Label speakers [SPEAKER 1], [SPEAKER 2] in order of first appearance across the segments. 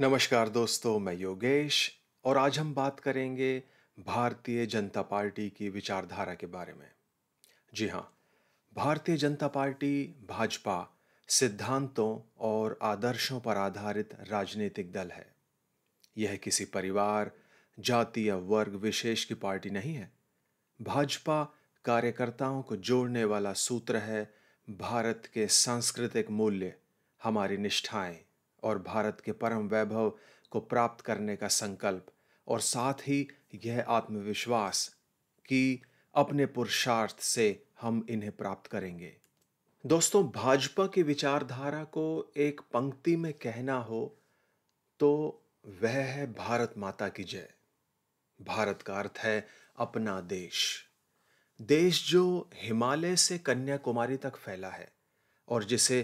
[SPEAKER 1] नमस्कार दोस्तों मैं योगेश और आज हम बात करेंगे भारतीय जनता पार्टी की विचारधारा के बारे में जी हाँ भारतीय जनता पार्टी भाजपा सिद्धांतों और आदर्शों पर आधारित राजनीतिक दल है यह किसी परिवार जाति या वर्ग विशेष की पार्टी नहीं है भाजपा कार्यकर्ताओं को जोड़ने वाला सूत्र है भारत के सांस्कृतिक मूल्य हमारी निष्ठाएं और भारत के परम वैभव को प्राप्त करने का संकल्प और साथ ही यह आत्मविश्वास कि अपने पुरुषार्थ से हम इन्हें प्राप्त करेंगे दोस्तों भाजपा की विचारधारा को एक पंक्ति में कहना हो तो वह है भारत माता की जय भारत का अर्थ है अपना देश देश जो हिमालय से कन्याकुमारी तक फैला है और जिसे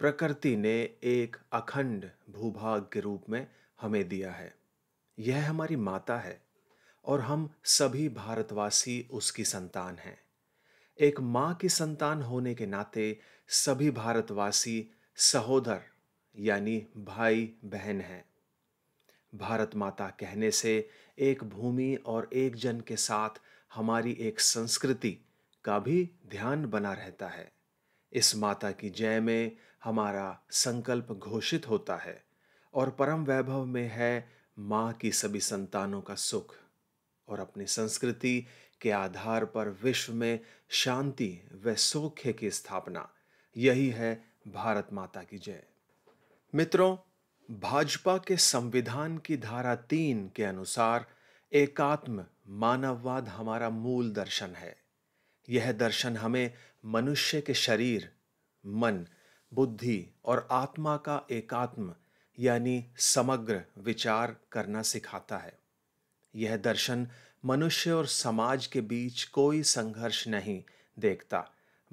[SPEAKER 1] प्रकृति ने एक अखंड भूभाग के रूप में हमें दिया है यह हमारी माता है और हम सभी भारतवासी उसकी संतान हैं एक माँ की संतान होने के नाते सभी भारतवासी सहोदर यानी भाई बहन हैं भारत माता कहने से एक भूमि और एक जन के साथ हमारी एक संस्कृति का भी ध्यान बना रहता है इस माता की जय में हमारा संकल्प घोषित होता है और परम वैभव में है माँ की सभी संतानों का सुख और अपनी संस्कृति के आधार पर विश्व में शांति व सौख्य की स्थापना यही है भारत माता की जय मित्रों भाजपा के संविधान की धारा तीन के अनुसार एकात्म मानववाद हमारा मूल दर्शन है यह दर्शन हमें मनुष्य के शरीर मन बुद्धि और आत्मा का एकात्म यानी समग्र विचार करना सिखाता है यह दर्शन मनुष्य और समाज के बीच कोई संघर्ष नहीं देखता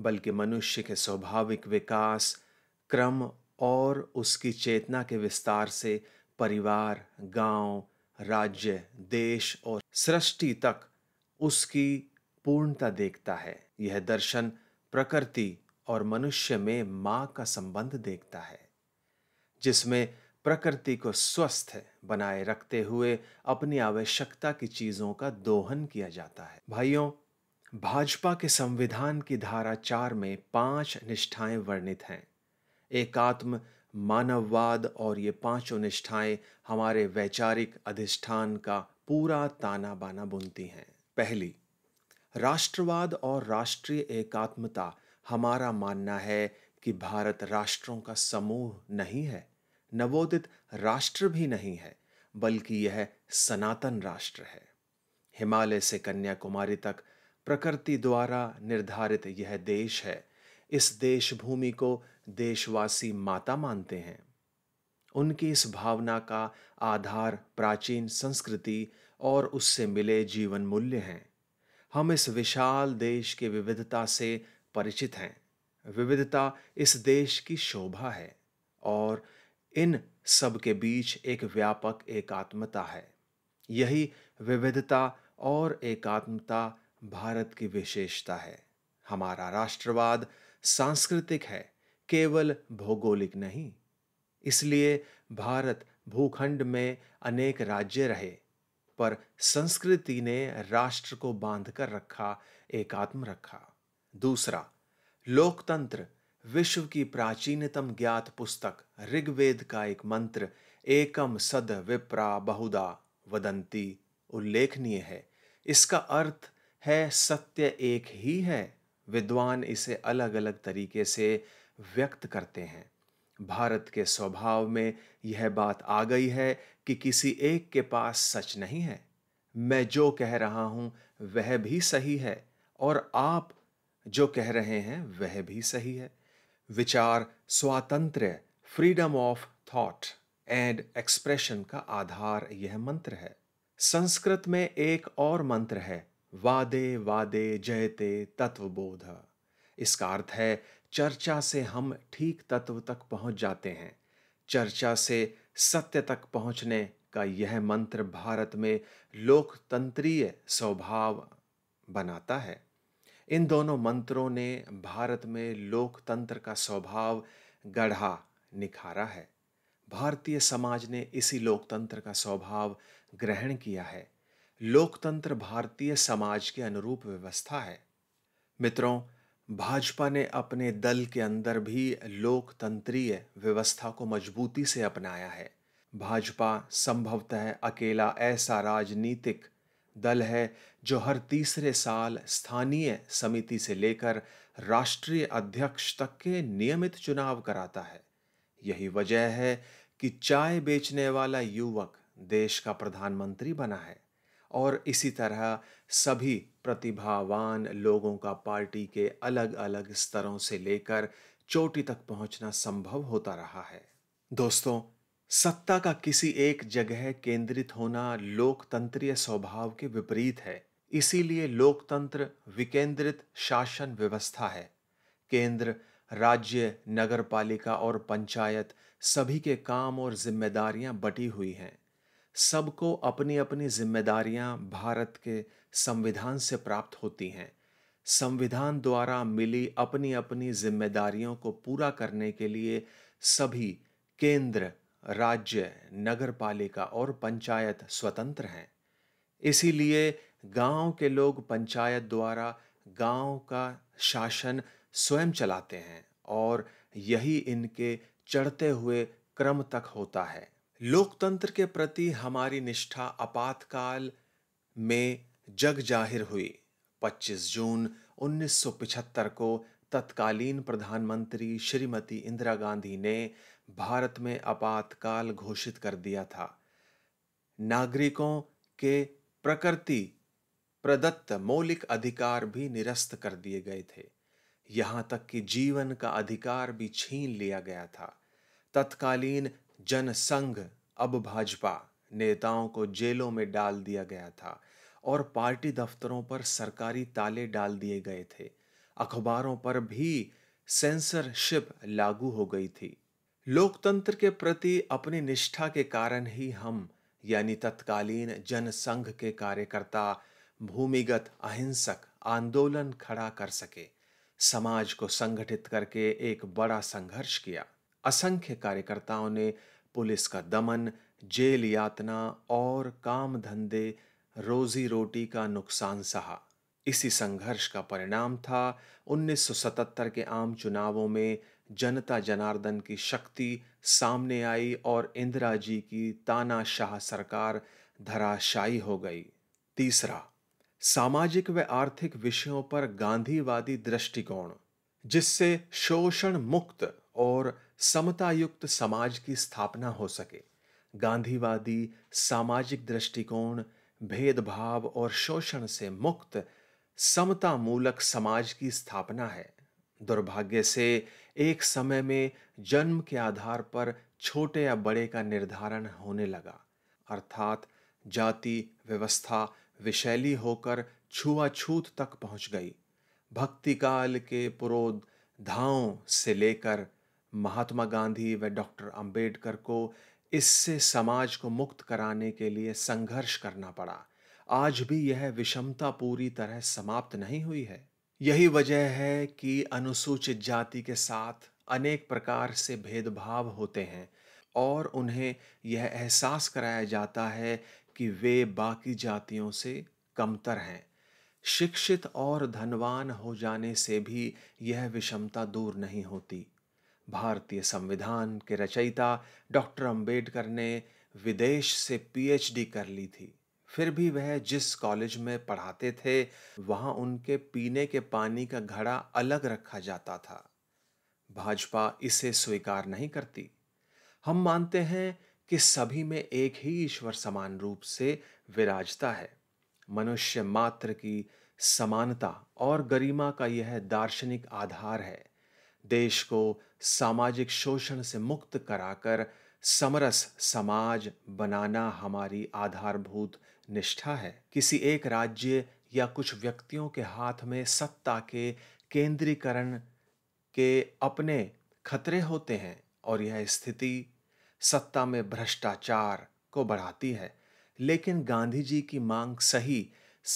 [SPEAKER 1] बल्कि मनुष्य के स्वाभाविक विकास क्रम और उसकी चेतना के विस्तार से परिवार गांव, राज्य देश और सृष्टि तक उसकी पूर्णता देखता है यह दर्शन प्रकृति और मनुष्य में मां का संबंध देखता है जिसमें प्रकृति को स्वस्थ बनाए रखते हुए अपनी आवश्यकता की चीजों का दोहन किया जाता है भाइयों भाजपा के संविधान की धारा चार में पांच निष्ठाएं वर्णित हैं एकात्म मानववाद और ये पांचों निष्ठाएं हमारे वैचारिक अधिष्ठान का पूरा ताना बाना बुनती हैं पहली राष्ट्रवाद और राष्ट्रीय एकात्मता हमारा मानना है कि भारत राष्ट्रों का समूह नहीं है नवोदित राष्ट्र भी नहीं है बल्कि यह सनातन राष्ट्र है हिमालय से कन्याकुमारी तक प्रकृति द्वारा निर्धारित यह देश है इस देश भूमि को देशवासी माता मानते हैं उनकी इस भावना का आधार प्राचीन संस्कृति और उससे मिले जीवन मूल्य हैं हम इस विशाल देश की विविधता से परिचित हैं विविधता इस देश की शोभा है और इन सब के बीच एक व्यापक एकात्मता है यही विविधता और एकात्मता भारत की विशेषता है हमारा राष्ट्रवाद सांस्कृतिक है केवल भौगोलिक नहीं इसलिए भारत भूखंड में अनेक राज्य रहे पर संस्कृति ने राष्ट्र को बांध कर रखा एकात्म रखा दूसरा लोकतंत्र विश्व की प्राचीनतम ज्ञात पुस्तक ऋग्वेद का एक मंत्र एकम सद विप्रा बहुदा वदंती उल्लेखनीय है इसका अर्थ है सत्य एक ही है विद्वान इसे अलग अलग तरीके से व्यक्त करते हैं भारत के स्वभाव में यह बात आ गई है कि किसी एक के पास सच नहीं है मैं जो कह रहा हूं वह भी सही है और आप जो कह रहे हैं वह भी सही है विचार स्वातंत्र freedom of thought and expression का आधार यह मंत्र है संस्कृत में एक और मंत्र है वादे वादे जयते तत्वबोध इसका अर्थ है चर्चा से हम ठीक तत्व तक पहुंच जाते हैं चर्चा से सत्य तक पहुंचने का यह मंत्र भारत में लोकतंत्रीय स्वभाव बनाता है इन दोनों मंत्रों ने भारत में लोकतंत्र का स्वभाव गढ़ा निखारा है भारतीय समाज ने इसी लोकतंत्र का स्वभाव ग्रहण किया है लोकतंत्र भारतीय समाज के अनुरूप व्यवस्था है मित्रों भाजपा ने अपने दल के अंदर भी लोकतंत्रीय व्यवस्था को मजबूती से अपनाया है भाजपा संभवतः अकेला ऐसा राजनीतिक दल है जो हर तीसरे साल स्थानीय समिति से लेकर राष्ट्रीय अध्यक्ष तक के नियमित चुनाव कराता है यही वजह है कि चाय बेचने वाला युवक देश का प्रधानमंत्री बना है और इसी तरह सभी प्रतिभावान लोगों का पार्टी के अलग अलग स्तरों से लेकर चोटी तक पहुंचना संभव होता रहा है दोस्तों सत्ता का किसी एक जगह केंद्रित होना लोकतंत्रीय स्वभाव के विपरीत है इसीलिए लोकतंत्र विकेंद्रित शासन व्यवस्था है केंद्र राज्य नगरपालिका और पंचायत सभी के काम और जिम्मेदारियां बटी हुई हैं सबको अपनी अपनी जिम्मेदारियां भारत के संविधान से प्राप्त होती हैं संविधान द्वारा मिली अपनी अपनी जिम्मेदारियों को पूरा करने के लिए सभी केंद्र राज्य नगर पालिका और पंचायत स्वतंत्र हैं इसीलिए गांव के लोग पंचायत द्वारा गांव का शासन स्वयं चलाते हैं और यही इनके चढ़ते हुए क्रम तक होता है लोकतंत्र के प्रति हमारी निष्ठा आपातकाल में जग जाहिर हुई 25 जून 1975 को तत्कालीन प्रधानमंत्री श्रीमती इंदिरा गांधी ने भारत में आपातकाल घोषित कर दिया था नागरिकों के प्रकृति प्रदत्त मौलिक अधिकार भी निरस्त कर दिए गए थे यहाँ तक कि जीवन का अधिकार भी छीन लिया गया था तत्कालीन जनसंघ अब भाजपा नेताओं को जेलों में डाल दिया गया था और पार्टी दफ्तरों पर सरकारी ताले डाल दिए गए थे अखबारों पर भी सेंसरशिप लागू हो गई थी लोकतंत्र के प्रति अपनी निष्ठा के कारण ही हम यानी तत्कालीन जनसंघ के कार्यकर्ता भूमिगत अहिंसक आंदोलन खड़ा कर सके समाज को संगठित करके एक बड़ा संघर्ष किया असंख्य कार्यकर्ताओं ने पुलिस का दमन जेल यातना और काम धंधे रोजी रोटी का नुकसान सहा इसी संघर्ष का परिणाम था 1977 के आम चुनावों में जनता जनार्दन की शक्ति सामने आई और इंदिरा जी की तानाशाह सरकार धराशायी हो गई तीसरा सामाजिक व आर्थिक विषयों पर गांधीवादी दृष्टिकोण जिससे शोषण मुक्त और समतायुक्त समाज की स्थापना हो सके गांधीवादी सामाजिक दृष्टिकोण भेदभाव और शोषण से मुक्त समता मूलक समाज की स्थापना है दुर्भाग्य से एक समय में जन्म के आधार पर छोटे या बड़े का निर्धारण होने लगा अर्थात जाति व्यवस्था विशैली होकर छुआछूत तक पहुंच गई भक्ति काल के पुरोध धाओं से लेकर महात्मा गांधी व डॉक्टर अंबेडकर को इससे समाज को मुक्त कराने के लिए संघर्ष करना पड़ा आज भी यह विषमता पूरी तरह समाप्त नहीं हुई है यही वजह है कि अनुसूचित जाति के साथ अनेक प्रकार से भेदभाव होते हैं और उन्हें यह एहसास कराया जाता है कि वे बाकी जातियों से कमतर हैं शिक्षित और धनवान हो जाने से भी यह विषमता दूर नहीं होती भारतीय संविधान के रचयिता डॉक्टर अंबेडकर ने विदेश से पीएचडी कर ली थी फिर भी वह जिस कॉलेज में पढ़ाते थे वहां उनके पीने के पानी का घड़ा अलग रखा जाता था भाजपा इसे स्वीकार नहीं करती हम मानते हैं कि सभी में एक ही ईश्वर समान रूप से विराजता है मनुष्य मात्र की समानता और गरिमा का यह दार्शनिक आधार है देश को सामाजिक शोषण से मुक्त कराकर समरस समाज बनाना हमारी आधारभूत निष्ठा है किसी एक राज्य या कुछ व्यक्तियों के हाथ में सत्ता के केंद्रीकरण के अपने खतरे होते हैं और यह स्थिति सत्ता में भ्रष्टाचार को बढ़ाती है लेकिन गांधी जी की मांग सही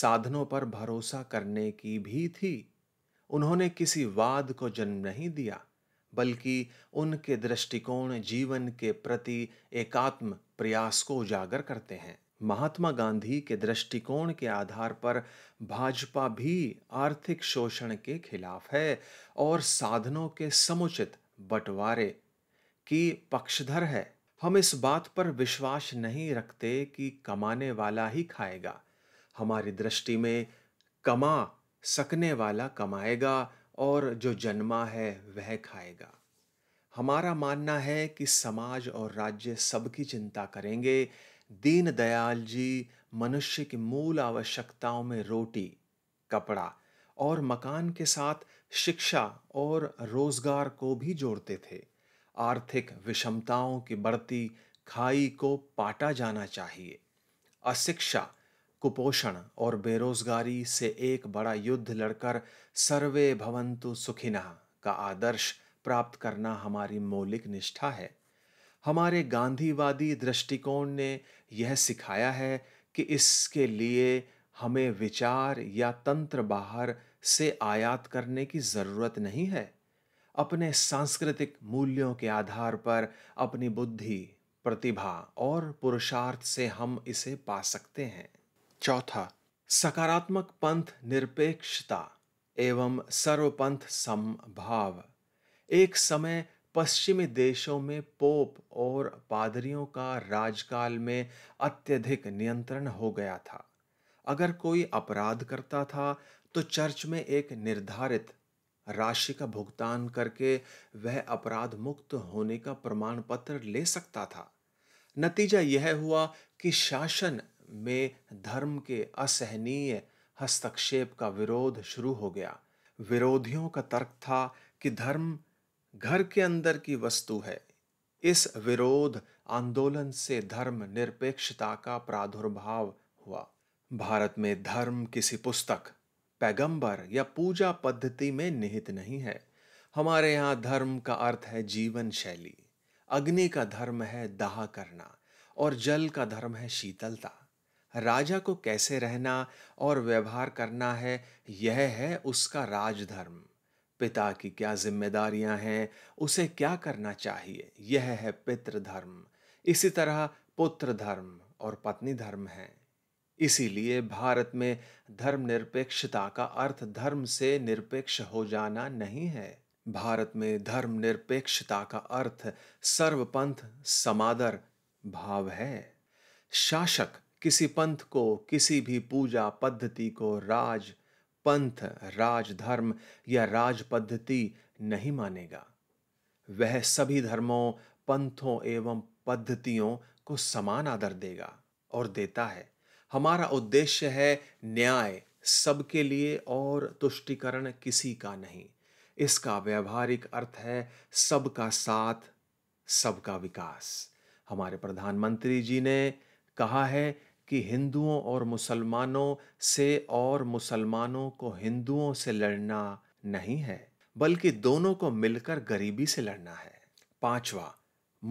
[SPEAKER 1] साधनों पर भरोसा करने की भी थी उन्होंने किसी वाद को जन्म नहीं दिया बल्कि उनके दृष्टिकोण जीवन के प्रति एकात्म प्रयास को उजागर करते हैं महात्मा गांधी के दृष्टिकोण के आधार पर भाजपा भी आर्थिक शोषण के खिलाफ है और साधनों के समुचित बंटवारे की पक्षधर है हम इस बात पर विश्वास नहीं रखते कि कमाने वाला ही खाएगा हमारी दृष्टि में कमा सकने वाला कमाएगा और जो जन्मा है वह खाएगा हमारा मानना है कि समाज और राज्य सबकी चिंता करेंगे दीन दयाल जी मनुष्य की मूल आवश्यकताओं में रोटी कपड़ा और मकान के साथ शिक्षा और रोजगार को भी जोड़ते थे आर्थिक विषमताओं की बढ़ती खाई को पाटा जाना चाहिए अशिक्षा कुपोषण और बेरोजगारी से एक बड़ा युद्ध लड़कर सर्वे भवंतु सुखिना का आदर्श प्राप्त करना हमारी मौलिक निष्ठा है हमारे गांधीवादी दृष्टिकोण ने यह सिखाया है कि इसके लिए हमें विचार या तंत्र बाहर से आयात करने की ज़रूरत नहीं है अपने सांस्कृतिक मूल्यों के आधार पर अपनी बुद्धि प्रतिभा और पुरुषार्थ से हम इसे पा सकते हैं चौथा सकारात्मक पंथ निरपेक्षता एवं सर्वपंथ समभाव एक समय पश्चिमी देशों में पोप और पादरियों का राजकाल में अत्यधिक नियंत्रण हो गया था अगर कोई अपराध करता था तो चर्च में एक निर्धारित राशि का भुगतान करके वह अपराध मुक्त होने का प्रमाण पत्र ले सकता था नतीजा यह हुआ कि शासन में धर्म के असहनीय हस्तक्षेप का विरोध शुरू हो गया विरोधियों का तर्क था कि धर्म घर के अंदर की वस्तु है इस विरोध आंदोलन से धर्म निरपेक्षता का प्रादुर्भाव हुआ भारत में धर्म किसी पुस्तक पैगंबर या पूजा पद्धति में निहित नहीं है हमारे यहाँ धर्म का अर्थ है जीवन शैली अग्नि का धर्म है दाह करना और जल का धर्म है शीतलता राजा को कैसे रहना और व्यवहार करना है यह है उसका राजधर्म पिता की क्या जिम्मेदारियां हैं उसे क्या करना चाहिए यह है पितृधर्म इसी तरह पुत्र धर्म और पत्नी धर्म है इसीलिए भारत में धर्मनिरपेक्षता का अर्थ धर्म से निरपेक्ष हो जाना नहीं है भारत में धर्मनिरपेक्षता का अर्थ सर्वपंथ समादर भाव है शासक किसी पंथ को किसी भी पूजा पद्धति को राज पंथ राजधर्म या राज पद्धति नहीं मानेगा वह सभी धर्मों पंथों एवं पद्धतियों को समान आदर देगा और देता है हमारा उद्देश्य है न्याय सबके लिए और तुष्टिकरण किसी का नहीं इसका व्यवहारिक अर्थ है सबका साथ सबका विकास हमारे प्रधानमंत्री जी ने कहा है कि हिंदुओं और मुसलमानों से और मुसलमानों को हिंदुओं से लड़ना नहीं है बल्कि दोनों को मिलकर गरीबी से लड़ना है पांचवा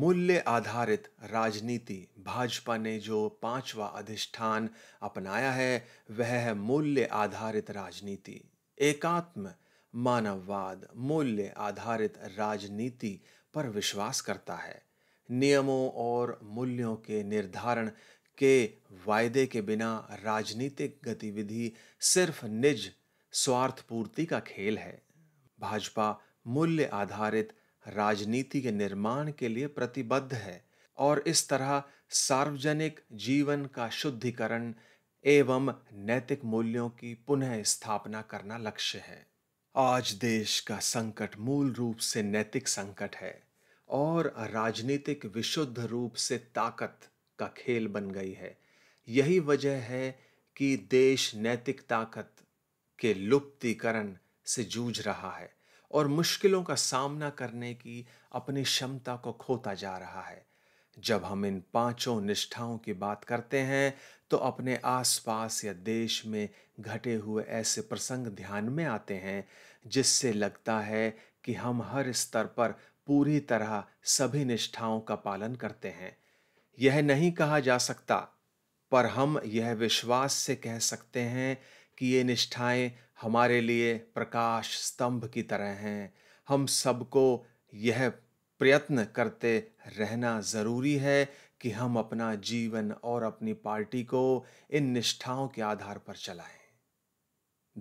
[SPEAKER 1] मूल्य आधारित राजनीति भाजपा ने जो पांचवा अधिष्ठान अपनाया है वह है मूल्य आधारित राजनीति एकात्म मानववाद मूल्य आधारित राजनीति पर विश्वास करता है नियमों और मूल्यों के निर्धारण के वायदे के बिना राजनीतिक गतिविधि सिर्फ निज स्वार्थ पूर्ति का खेल है भाजपा मूल्य आधारित राजनीति के निर्माण के लिए प्रतिबद्ध है और इस तरह सार्वजनिक जीवन का शुद्धिकरण एवं नैतिक मूल्यों की पुनः स्थापना करना लक्ष्य है आज देश का संकट मूल रूप से नैतिक संकट है और राजनीतिक विशुद्ध रूप से ताकत का खेल बन गई है यही वजह है कि देश नैतिक ताकत के लुप्तीकरण से जूझ रहा है और मुश्किलों का सामना करने की अपनी क्षमता को खोता जा रहा है जब हम इन पांचों निष्ठाओं की बात करते हैं तो अपने आसपास या देश में घटे हुए ऐसे प्रसंग ध्यान में आते हैं जिससे लगता है कि हम हर स्तर पर पूरी तरह सभी निष्ठाओं का पालन करते हैं यह नहीं कहा जा सकता पर हम यह विश्वास से कह सकते हैं कि ये निष्ठाएं हमारे लिए प्रकाश स्तंभ की तरह हैं हम सबको यह प्रयत्न करते रहना ज़रूरी है कि हम अपना जीवन और अपनी पार्टी को इन निष्ठाओं के आधार पर चलाएं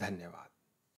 [SPEAKER 1] धन्यवाद